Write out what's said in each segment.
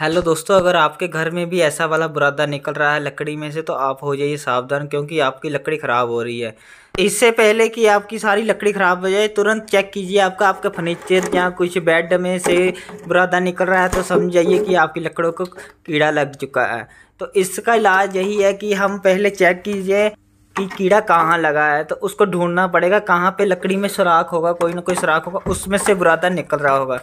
hello दोस्तों अगर आपके घर में भी ऐसा वाला बुरादा निकल रहा है लकड़ी में से तो आप हो जाइए सावधान क्योंकि आपकी लकड़ी ख़राब हो रही है इससे पहले कि आपकी सारी लकड़ी ख़राब हो जाए तुरंत चेक कीजिए आपका आपका फर्नीचर या कुछ बेड में से बुरादा निकल रहा है तो समझ जाइए कि आपकी लकड़ों को कीड़ा लग चुका है तो इसका इलाज यही है कि हम पहले चेक कीजिए कि कीड़ा कहाँ लगा है तो उसको ढूंढना पड़ेगा कहाँ पे लकड़ी में सुराख होगा कोई ना कोई सुराख होगा उसमें से बुरादा निकल रहा होगा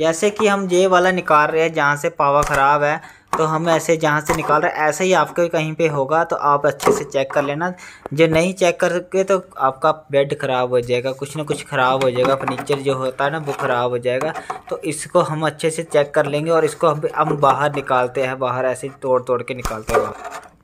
जैसे कि हम ये वाला निकाल रहे हैं जहाँ से पावा ख़राब है तो हम ऐसे जहाँ से निकाल रहे हैं ऐसे ही आपके कहीं पे होगा तो आप अच्छे से चेक कर लेना जो नहीं चेक करके तो आपका बेड ख़राब हो जाएगा कुछ ना कुछ ख़राब हो जाएगा फर्नीचर जो होता है ना वो ख़राब हो जाएगा तो इसको हम अच्छे से चेक कर लेंगे और इसको हम हम बाहर निकालते हैं बाहर ऐसे तोड़ तोड़ के निकालते हैं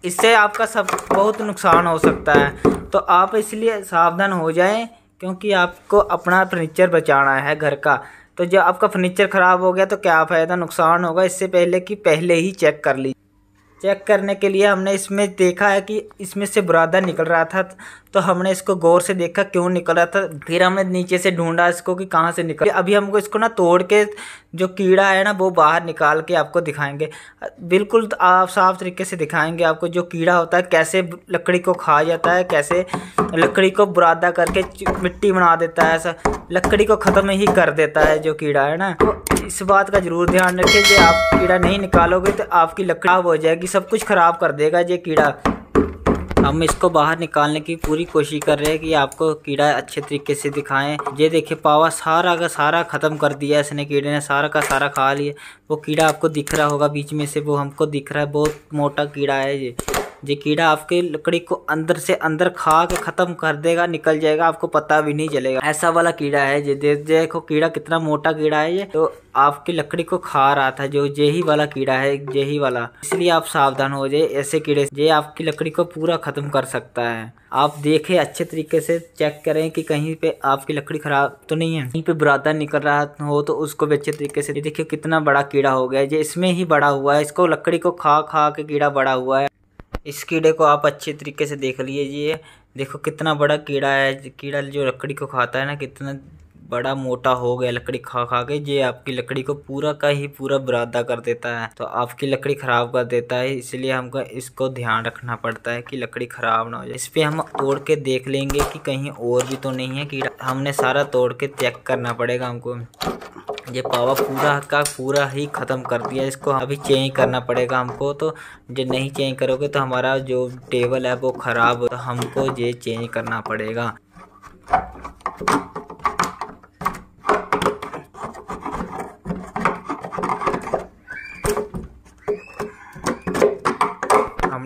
इससे आपका सब बहुत नुकसान हो सकता है तो आप इसलिए सावधान हो जाएँ क्योंकि आपको अपना फर्नीचर बचाना है घर का तो जब आपका फर्नीचर ख़राब हो गया तो क्या फ़ायदा नुकसान होगा इससे पहले कि पहले ही चेक कर लीजिए चेक करने के लिए हमने इसमें देखा है कि इसमें से बुरादा निकल रहा था तो हमने इसको गौर से देखा क्यों निकल रहा था फिर हमने नीचे से ढूंढा इसको कि कहाँ से निकल अभी हमको इसको ना तोड़ के जो कीड़ा है ना वो बाहर निकाल के आपको दिखाएंगे बिल्कुल आप साफ तरीके से दिखाएंगे आपको जो कीड़ा होता है कैसे लकड़ी को खा जाता है कैसे लकड़ी को बुरादा करके मिट्टी बना देता है ऐसा लकड़ी को ख़त्म ही कर देता है जो कीड़ा है ना तो इस बात का ज़रूर ध्यान रखें कि आप कीड़ा नहीं निकालोगे तो आपकी लकड़ी खराब हो जाएगी सब कुछ ख़राब कर देगा ये कीड़ा हम इसको बाहर निकालने की पूरी कोशिश कर रहे हैं कि आपको कीड़ा अच्छे तरीके से दिखाएं ये देखिए पावा सारा का सारा ख़त्म कर दिया इसने कीड़े ने सारा का सारा खा लिया वो कीड़ा आपको दिख रहा होगा बीच में से वो हमको दिख रहा है बहुत मोटा कीड़ा है ये ये कीड़ा आपकी लकड़ी को अंदर से अंदर खा के ख़त्म कर देगा निकल जाएगा आपको पता भी नहीं चलेगा ऐसा वाला कीड़ा है ये देख देखो कीड़ा कितना मोटा कीड़ा है ये तो आपकी लकड़ी को खा रहा था जो यही वाला कीड़ा है यही वाला इसलिए आप सावधान हो जाए ऐसे कीड़े ये आपकी लकड़ी को पूरा ख़त्म कर सकता है आप देखें अच्छे तरीके से चेक करें कि कहीं पे आपकी लकड़ी ख़राब तो नहीं है कहीं पे बुरादा निकल रहा हो तो उसको भी अच्छे तरीके से देखिए कितना बड़ा कीड़ा हो गया है ये इसमें ही बड़ा हुआ है इसको लकड़ी को खा खा के कीड़ा बड़ा हुआ है इस कीड़े को आप अच्छे तरीके से देख लीजिए देखो कितना बड़ा कीड़ा है कीड़ा जो लकड़ी को खाता है ना कितना बड़ा मोटा हो गया लकड़ी खा खा के ये आपकी लकड़ी को पूरा का ही पूरा बरादा कर देता है तो आपकी लकड़ी ख़राब कर देता है इसलिए हमको इसको ध्यान रखना पड़ता है कि लकड़ी ख़राब ना हो जाए इस पर हम तोड़ के देख लेंगे कि कहीं और भी तो नहीं है कीड़ा हमने सारा तोड़ के चेक करना पड़ेगा हमको ये पावर पूरा का पूरा ही ख़त्म कर दिया इसको अभी चेंज करना पड़ेगा हमको तो जो नहीं चेंज करोगे तो हमारा जो टेबल है वो ख़राब तो हमको ये चेंज करना पड़ेगा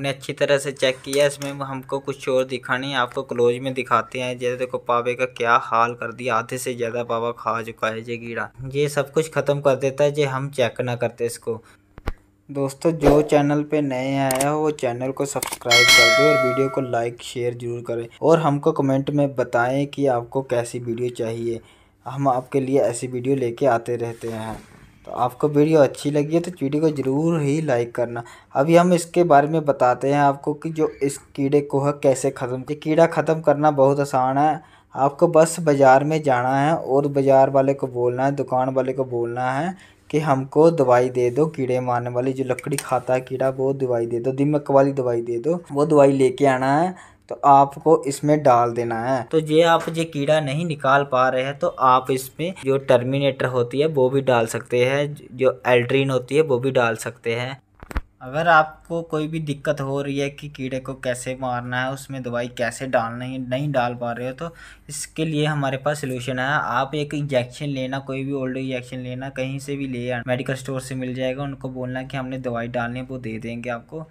हमने अच्छी तरह से चेक किया इसमें हमको कुछ और दिखा नहीं आपको क्लोज में दिखाते हैं जैसे देखो पावे का क्या हाल कर दिया आधे से ज़्यादा पावा खा चुका है ये कीड़ा ये सब कुछ ख़त्म कर देता है जे हम चेक ना करते इसको दोस्तों जो चैनल पे नए आया हो वो चैनल को सब्सक्राइब कर दो और वीडियो को लाइक शेयर जरूर करें और हमको कमेंट में बताएं कि आपको कैसी वीडियो चाहिए हम आपके लिए ऐसी वीडियो लेके आते रहते हैं आपको वीडियो अच्छी लगी है तो वीडियो को ज़रूर ही लाइक करना अभी हम इसके बारे में बताते हैं आपको कि जो इस कीड़े को है कैसे ख़त्म कीड़ा ख़त्म करना बहुत आसान है आपको बस बाज़ार में जाना है और बाज़ार वाले को बोलना है दुकान वाले को बोलना है कि हमको दवाई दे दो कीड़े मारने वाली जो लकड़ी खाता है कीड़ा वो दवाई दे दो दिमक वाली दवाई दे दो वो दवाई लेके आना है तो आपको इसमें डाल देना है तो ये आप ये कीड़ा नहीं निकाल पा रहे हैं तो आप इसमें जो टर्मिनेटर होती है वो भी डाल सकते हैं जो एल्ड्रीन होती है वो भी डाल सकते हैं अगर आपको कोई भी दिक्कत हो रही है कि कीड़े को कैसे मारना है उसमें दवाई कैसे डालना है नहीं डाल पा रहे हो तो इसके लिए हमारे पास सोल्यूशन है आप एक इंजेक्शन लेना कोई भी ओल्ड इंजेक्शन लेना कहीं से भी ले आना मेडिकल स्टोर से मिल जाएगा उनको बोलना कि हमने दवाई डालनी वो दे देंगे आपको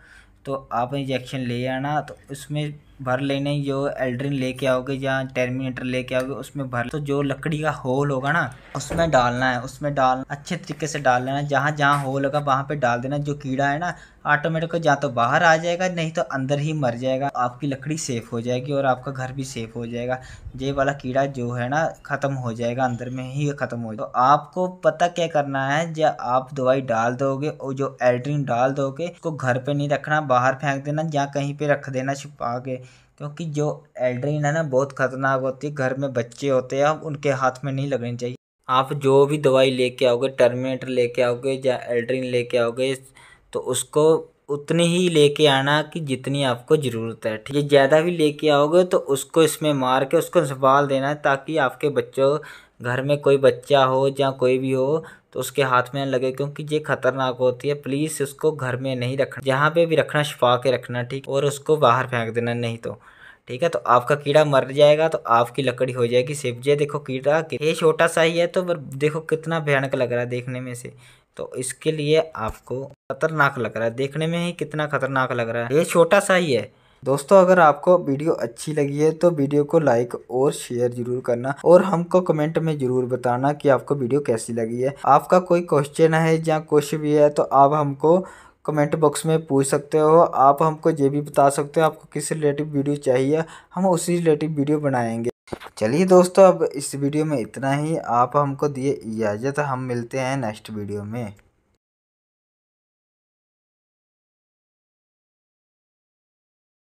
तो आप इंजेक्शन ले आना तो उसमें भर लेने जो एल्ड्रिन लेके आओगे या टर्मिनेटर लेके आओगे उसमें भर तो जो लकड़ी का होल होगा ना उसमें डालना है उसमें डाल अच्छे तरीके से डाल लेना जहाँ जहाँ होल होगा वहाँ पे डाल देना जो कीड़ा है ना ऑटोमेटिक या तो बाहर आ जाएगा नहीं तो अंदर ही मर जाएगा आपकी लकड़ी सेफ हो जाएगी और आपका घर भी सेफ हो जाएगा ये वाला कीड़ा जो है ना ख़त्म हो जाएगा अंदर में ही ख़त्म हो जाएगा तो आपको पता क्या करना है जब आप दवाई डाल दोगे और जो एल्ड्रिन डाल दोगे उसको घर पे नहीं रखना बाहर फेंक देना या कहीं पे रख देना छुपा के क्योंकि जो एल्ड्रीन है ना बहुत ख़तरनाक होती है घर में बच्चे होते हैं अब उनके हाथ में नहीं लगनी चाहिए आप जो भी दवाई लेके आओगे टर्मिनेटर लेके आओगे या एल्ड्रीन लेके आओगे तो उसको उतनी ही लेके आना कि जितनी आपको ज़रूरत है ठीक है ज़्यादा भी लेके आओगे तो उसको इसमें मार के उसको संभाल देना है ताकि आपके बच्चों घर में कोई बच्चा हो या कोई भी हो तो उसके हाथ में लगे क्योंकि ये खतरनाक होती है प्लीज़ उसको घर में नहीं रखना जहाँ पे भी रखना छिपा के रखना ठीक और उसको बाहर फेंक देना नहीं तो ठीक है तो आपका कीड़ा मर जाएगा तो आपकी लकड़ी हो जाएगी सेफ ये देखो कीड़ा ये छोटा सा ही है तो देखो कितना भयानक लग रहा है देखने में से तो इसके लिए आपको खतरनाक लग रहा है देखने में ही कितना खतरनाक लग रहा है ये छोटा सा ही है दोस्तों अगर आपको वीडियो अच्छी लगी है तो वीडियो को लाइक और शेयर जरूर करना और हमको कमेंट में जरूर बताना कि आपको वीडियो कैसी लगी है आपका कोई क्वेश्चन है या कुछ भी है तो आप हमको कमेंट बॉक्स में पूछ सकते हो आप हमको ये भी बता सकते हो आपको किस रिलेटिव वीडियो चाहिए हम उसी रिलेटिव वीडियो बनाएंगे चलिए दोस्तों अब इस वीडियो में इतना ही आप हमको दिए इजाज़त हम मिलते हैं नेक्स्ट वीडियो में